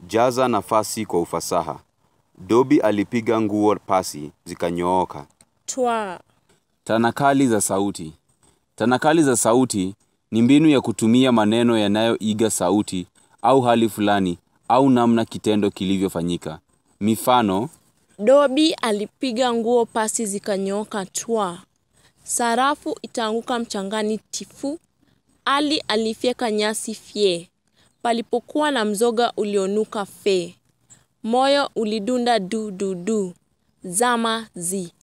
Jaza nafasi kwa ufasaha. Dobi alipiga nguo pasi zikanyooka. Twa. Tanakali za sauti. Tanakali za sauti ni mbinu ya kutumia maneno yanayoiga sauti au hali fulani au namna kitendo kilivyofanyika. Mifano: Dobi alipiga nguo pasi zikanyooka twa. Sarafu itaanguka mchangani tifu. Ali alifyeka nyasi fye palipokuwa na mzoga ulionuka fee. Moyo ulidunda du du du. Zama zi.